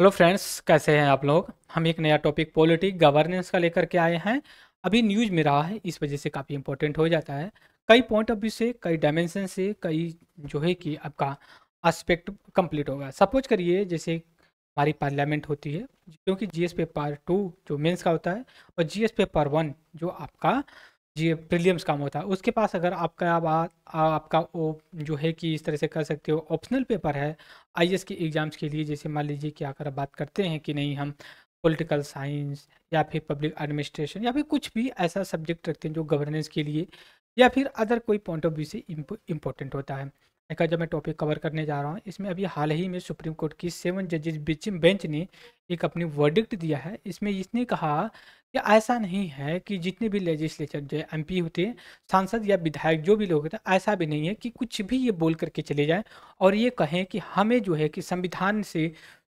hello friends कैसे हैं आप लोग हम एक नया टॉपिक पॉलिटिक गवर्नेंस का लेकर के आए हैं अभी न्यूज में रहा है इस वजह से काफ़ी इंपॉर्टेंट हो जाता है कई पॉइंट ऑफ व्यू से कई डायमेंशन से कई जो है कि आपका एस्पेक्ट कंप्लीट होगा सपोज करिए जैसे हमारी पार्लियामेंट होती है क्योंकि जी एस पेपर टू जो मेन्स का होता है और जी एस पेपर वन जो आपका जी प्रीलियम्स काम होता है उसके पास अगर आपका आप, आ, आपका ओ, जो है कि इस तरह से कर सकते हो ऑप्शनल पेपर है आई के एग्ज़ाम्स के लिए जैसे मान लीजिए कि अगर बात करते हैं कि नहीं हम पॉलिटिकल साइंस या फिर पब्लिक एडमिनिस्ट्रेशन या फिर कुछ भी ऐसा सब्जेक्ट रखते हैं जो गवर्नेंस के लिए या फिर अदर कोई पॉइंट ऑफ व्यू से इम्पोर्टेंट होता है का जब मैं टॉपिक कवर करने जा रहा हूँ इसमें अभी हाल ही में सुप्रीम कोर्ट की सेवन जजेस बेंच ने एक अपनी वर्डिक्ट दिया है इसमें इसने कहा कि ऐसा नहीं है कि जितने भी लेजिस्लेचर जो एम पी होते सांसद या विधायक जो भी लोग होते ऐसा भी नहीं है कि कुछ भी ये बोल करके चले जाएं और ये कहें कि हमें जो है कि संविधान से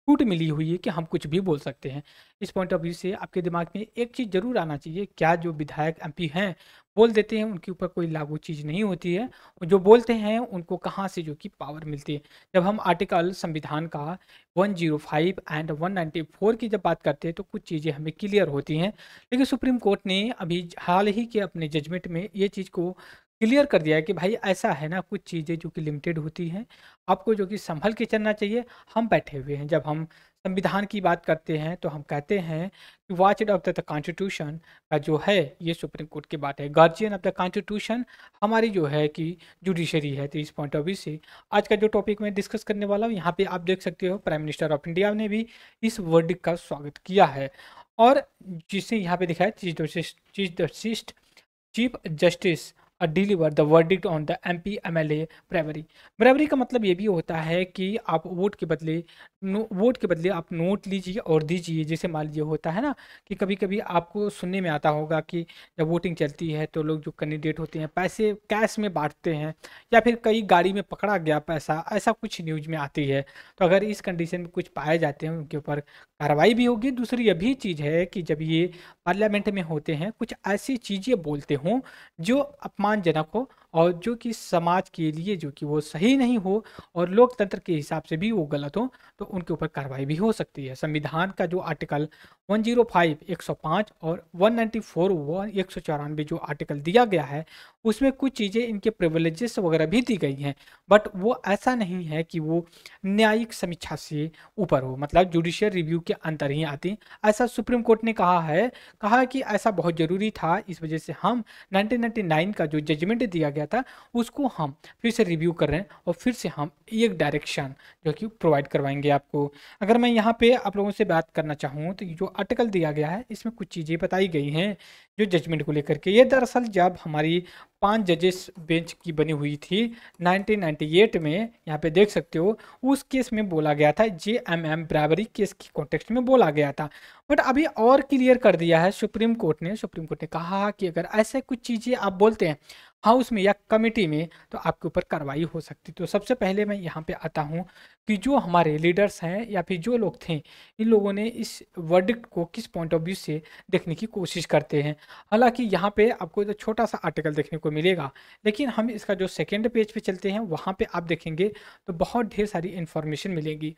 छूट मिली हुई है कि हम कुछ भी बोल सकते हैं इस पॉइंट ऑफ व्यू से आपके दिमाग में एक चीज़ ज़रूर आना चाहिए क्या जो विधायक एमपी हैं बोल देते हैं उनके ऊपर कोई लागू चीज़ नहीं होती है जो बोलते हैं उनको कहाँ से जो कि पावर मिलती है जब हम आर्टिकल संविधान का 105 एंड 194 की जब बात करते हैं तो कुछ चीज़ें हमें क्लियर होती हैं लेकिन सुप्रीम कोर्ट ने अभी हाल ही के अपने जजमेंट में ये चीज़ को क्लियर कर दिया है कि भाई ऐसा है ना कुछ चीज़ें जो कि लिमिटेड होती हैं आपको जो कि संभल के चलना चाहिए हम बैठे हुए हैं जब हम संविधान की बात करते हैं तो हम कहते हैं कि वाच ऑफ द कॉन्स्टिट्यूशन का जो है ये सुप्रीम कोर्ट की बात है गार्जियन ऑफ द कॉन्स्टिट्यूशन हमारी जो है कि जुडिशरी है तो इस पॉइंट ऑफ व्यू से आज का जो टॉपिक मैं डिस्कस करने वाला हूँ यहाँ पे आप देख सकते हो प्राइम मिनिस्टर ऑफ इंडिया ने भी इस वर्ड का स्वागत किया है और जिसे यहाँ पे दिखाया चीज चीज chief justice deliver the verdict on the M P M L A bribery bribery का मतलब ये भी होता है कि आप वोट के बदले नो वोट के बदले आप नोट लीजिए और दीजिए जैसे मान लीजिए होता है ना कि कभी कभी आपको सुनने में आता होगा कि जब वोटिंग चलती है तो लोग जो कैंडिडेट होते हैं पैसे कैश में बांटते हैं या फिर कई गाड़ी में पकड़ा गया पैसा ऐसा कुछ न्यूज में आती है तो अगर इस कंडीशन में कुछ पाए जाते हैं उनके ऊपर कार्रवाई भी होगी दूसरी यह भी चीज़ है कि जब ये पार्लियामेंट में होते हैं कुछ ऐसी चीज़ें बोलते हों जो अपमानजनक हो और जो कि समाज के लिए जो कि वो सही नहीं हो और लोकतंत्र के हिसाब से भी वो गलत हो तो उनके ऊपर कार्रवाई भी हो सकती है संविधान का जो आर्टिकल 105, 105 और 194 वन एक सौ चौरानवे जो आर्टिकल दिया गया है उसमें कुछ चीज़ें इनके प्रिवलेजेस वगैरह भी दी गई हैं बट वो ऐसा नहीं है कि वो न्यायिक समीक्षा से ऊपर हो मतलब जुडिशियल रिव्यू के अंतर ही आती ऐसा सुप्रीम कोर्ट ने कहा है कहा कि ऐसा बहुत ज़रूरी था इस वजह से हम 1999 का जो जजमेंट दिया गया था उसको हम फिर से रिव्यू कर रहे हैं और फिर से हम एक डायरेक्शन जो कि प्रोवाइड करवाएंगे आपको अगर मैं यहाँ पर आप लोगों से बात करना चाहूँ तो जो आर्टिकल दिया गया है इसमें कुछ चीज़ें बताई गई हैं जो जजमेंट को लेकर के ये दरअसल जब हमारी पांच जजेस बेंच की बनी हुई थी 1998 में यहाँ पे देख सकते हो उस केस में बोला गया था J M M bribery case की कॉन्टेक्स्ट में बोला गया था बट अभी और क्लियर कर दिया है सुप्रीम कोर्ट ने सुप्रीम कोर्ट ने कहा कि अगर ऐसे कुछ चीज़ें आप बोलते हैं हाउस में या कमेटी में तो आपके ऊपर कार्रवाई हो सकती तो सबसे पहले मैं यहाँ पे आता हूँ कि जो हमारे लीडर्स हैं या फिर जो लोग थे इन लोगों ने इस वर्डिक्ट को किस पॉइंट ऑफ व्यू से देखने की कोशिश करते हैं हालांकि यहाँ पे आपको जो तो छोटा सा आर्टिकल देखने को मिलेगा लेकिन हम इसका जो सेकेंड पेज पे चलते हैं वहाँ पर आप देखेंगे तो बहुत ढेर सारी इन्फॉर्मेशन मिलेगी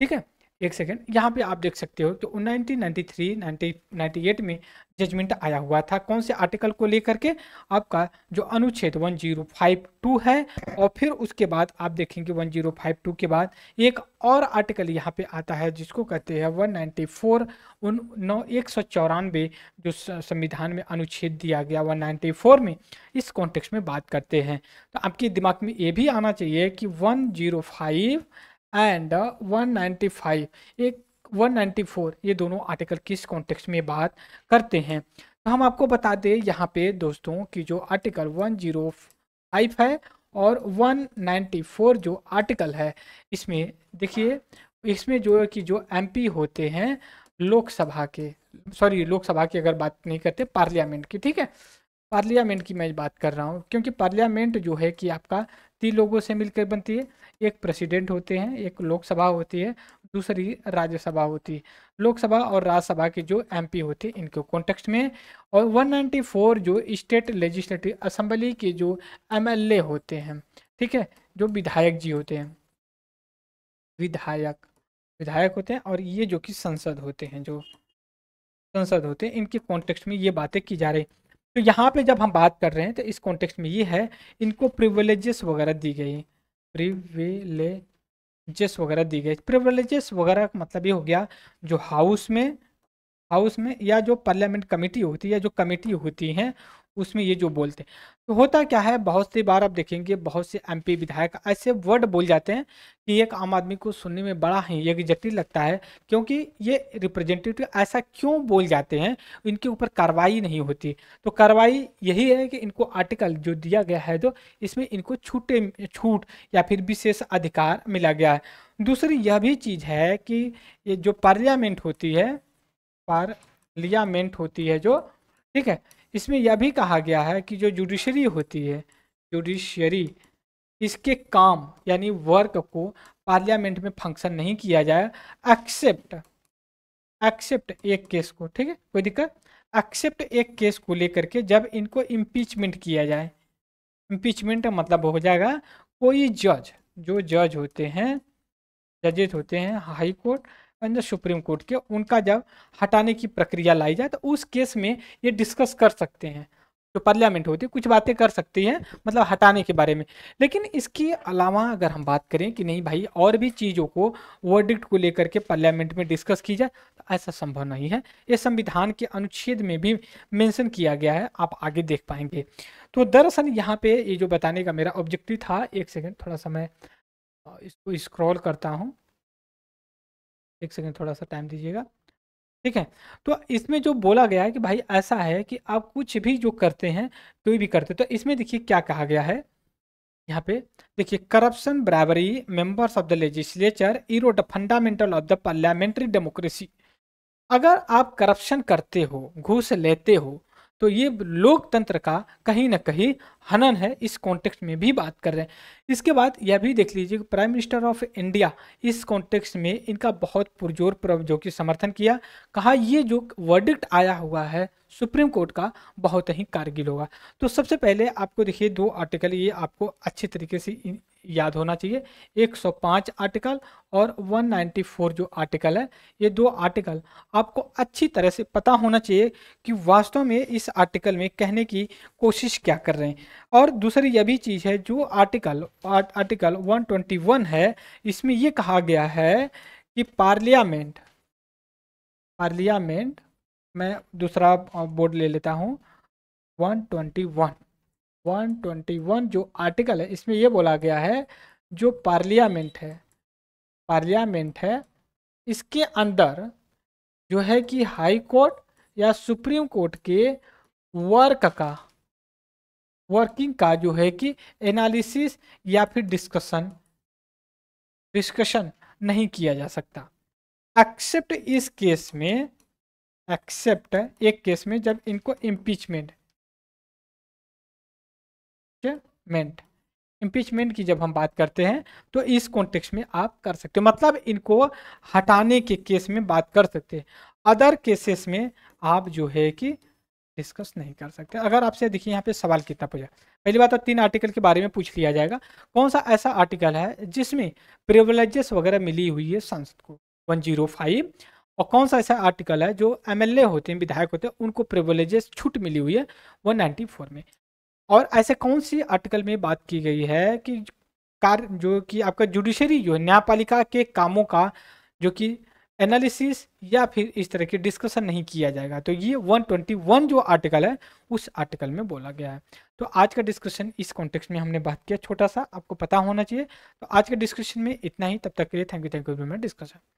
ठीक है एक सेकेंड यहाँ पे आप देख सकते हो कि nineteen ninety three ninety eight में जजमेंट आया हुआ था कौन से आर्टिकल को लेकर के आपका जो अनुच्छेद वन जीरो फाइव टू है और फिर उसके बाद आप देखेंगे वन जीरो फाइव टू के बाद एक और आर्टिकल यहाँ पे आता है जिसको कहते हैं वन नाइन्टी फोर उन नौ एक सौ चौरानवे जो संविधान में अनुच्छेद दिया गया वन नाइन्टी फोर में इस कॉन्टेक्स्ट में बात करते हैं तो आपके दिमाग में ये भी आना चाहिए कि one zero five and one ninety five एक वन नाइन्टी फोर ये दोनों आर्टिकल किस कॉन्टेक्स्ट में बात करते हैं तो हम आपको बता दें यहाँ पे दोस्तों कि जो आर्टिकल वन जीरो फाइव है और वन नाइन्टी फोर जो आर्टिकल है इसमें देखिए इसमें जो कि जो एमपी होते हैं लोकसभा के सॉरी लोकसभा की अगर बात नहीं करते पार्लियामेंट की ठीक है पार्लियामेंट की मैं बात कर रहा हूँ क्योंकि पार्लियामेंट जो है कि आपका तीन लोगों से मिलकर बनती है एक प्रेसिडेंट होते हैं एक लोकसभा होती है दूसरी राज्यसभा होती है लोकसभा और राज्यसभा के जो एमपी होते हैं इनके कॉन्टेक्स्ट में और 194 जो स्टेट लेजिस्लेटिव असम्बली के जो एमएलए होते हैं ठीक है जो विधायक जी होते हैं विधायक विधायक होते हैं और ये जो कि संसद होते हैं जो संसद होते हैं इनके कॉन्टेक्स्ट में ये बातें की जा रही तो यहाँ पे जब हम बात कर रहे हैं तो इस कॉन्टेक्स्ट में ये है इनको प्रिवलेजेस वगैरह दी गई प्रिविलेजेस वगैरह दी गई प्रिविलेजेस वगैरह का मतलब ये हो गया जो हाउस में हाउस में या जो पार्लियामेंट कमेटी होती है जो कमेटी होती हैं उसमें ये जो बोलते हैं तो होता क्या है बहुत सी बार आप देखेंगे बहुत से एमपी विधायक ऐसे वर्ड बोल जाते हैं कि एक आम आदमी को सुनने में बड़ा ही एक जटिल लगता है क्योंकि ये रिप्रेजेंटेटिव ऐसा क्यों बोल जाते हैं इनके ऊपर कार्रवाई नहीं होती तो कार्रवाई यही है कि इनको आर्टिकल जो दिया गया है तो इसमें इनको छूटे छूट या फिर विशेष अधिकार मिला गया है दूसरी यह भी चीज़ है कि ये जो पार्लियामेंट होती है पार्लियामेंट होती है जो ठीक है इसमें यह भी कहा गया है कि जो जुडिशरी होती है जुडिशरी इसके काम यानी वर्क को पार्लियामेंट में फंक्शन नहीं किया जाए एक्सेप्ट एक्सेप्ट एक केस को ठीक है कोई दिक्कत एक्सेप्ट एक केस को लेकर के जब इनको इम्पीचमेंट किया जाए इम्पीचमेंट मतलब हो जाएगा कोई जज जो जज होते हैं जजेज होते हैं हाई कोर्ट पंजा सुप्रीम कोर्ट के उनका जब हटाने की प्रक्रिया लाई जाए तो उस केस में ये डिस्कस कर सकते हैं जो पार्लियामेंट होती है कुछ बातें कर सकती है मतलब हटाने के बारे में लेकिन इसके अलावा अगर हम बात करें कि नहीं भाई और भी चीज़ों को वर्डिक्ट को लेकर के पार्लियामेंट में डिस्कस की जाए तो ऐसा संभव नहीं है ये संविधान के अनुच्छेद में भी मेंशन किया गया है आप आगे देख पाएंगे तो दरअसल यहाँ पे ये जो बताने का मेरा ऑब्जेक्टिव था एक सेकेंड थोड़ा सा मैं इसको स्क्रॉल करता हूँ एक सेकेंड थोड़ा सा टाइम दीजिएगा ठीक है तो इसमें जो बोला गया है कि भाई ऐसा है कि आप कुछ भी जो करते हैं कोई भी करते तो इसमें देखिए क्या कहा गया है यहाँ पे देखिए corruption bribery members of the legislature erode the fundamental of the parliamentary democracy अगर आप करप्शन करते हो घूस लेते हो तो ये लोकतंत्र का कहीं ना कहीं हनन है इस कॉन्टेक्स्ट में भी बात कर रहे हैं इसके बाद यह भी देख लीजिए कि प्राइम मिनिस्टर ऑफ इंडिया इस कॉन्टेक्स्ट में इनका बहुत पुरजोर जो कि समर्थन किया कहा ये जो वर्डिक्ट आया हुआ है सुप्रीम कोर्ट का बहुत ही कारगिल होगा तो सबसे पहले आपको देखिए दो आर्टिकल ये आपको अच्छे तरीके से याद होना चाहिए 105 आर्टिकल और 194 जो आर्टिकल है ये दो आर्टिकल आपको अच्छी तरह से पता होना चाहिए कि वास्तव में इस आर्टिकल में कहने की कोशिश क्या कर रहे हैं और दूसरी यह भी चीज़ है जो आर्टिकल आर्टिकल 121 है इसमें ये कहा गया है कि पार्लियामेंट पार्लियामेंट मैं दूसरा बोर्ड ले लेता हूँ one twenty one one twenty one जो आर्टिकल है इसमें यह बोला गया है जो पार्लियामेंट है पार्लियामेंट है इसके अंदर जो है कि हाई कोर्ट या सुप्रीम कोर्ट के वर्क का वर्किंग का जो है कि एनालिसिस या फिर डिस्कशन डिस्कशन नहीं किया जा सकता एक्सेप्ट इस केस में एक्सेप्ट एक केस में जब इनको इम्पीचमेंट इम्पीचमेंट इम्पीचमेंट की जब हम बात करते हैं तो इस कॉन्टेक्स्ट में आप कर सकते हो मतलब इनको हटाने के केस में बात कर सकते हैं अदर केसेस में आप जो है कि डिस्कस नहीं कर सकते अगर आपसे देखिए यहाँ पे सवाल कितना पूछा पहली बात तो तीन आर्टिकल के बारे में पूछ लिया जाएगा कौन सा ऐसा आर्टिकल है जिसमें प्रिवलेजेस वगैरह मिली हुई है संसद को वन जीरो फाइव और कौन सा ऐसा आर्टिकल है जो एमएलए होते हैं विधायक होते हैं उनको प्रिवलेजेस छूट मिली हुई है वन नाइन्टी फोर में और ऐसे कौन सी आर्टिकल में बात की गई है कि कार जो कि आपका जुडिशरी जो है न्यायपालिका के कामों का जो कि एनालिसिस या फिर इस तरह की डिस्कशन नहीं किया जाएगा तो ये 121 जो आर्टिकल है उस आर्टिकल में बोला गया है तो आज का डिस्कशन इस कॉन्टेक्स्ट में हमने बात किया छोटा सा आपको पता होना चाहिए तो आज के डिस्कशन में इतना ही तब तक के लिए thank you thank you discussion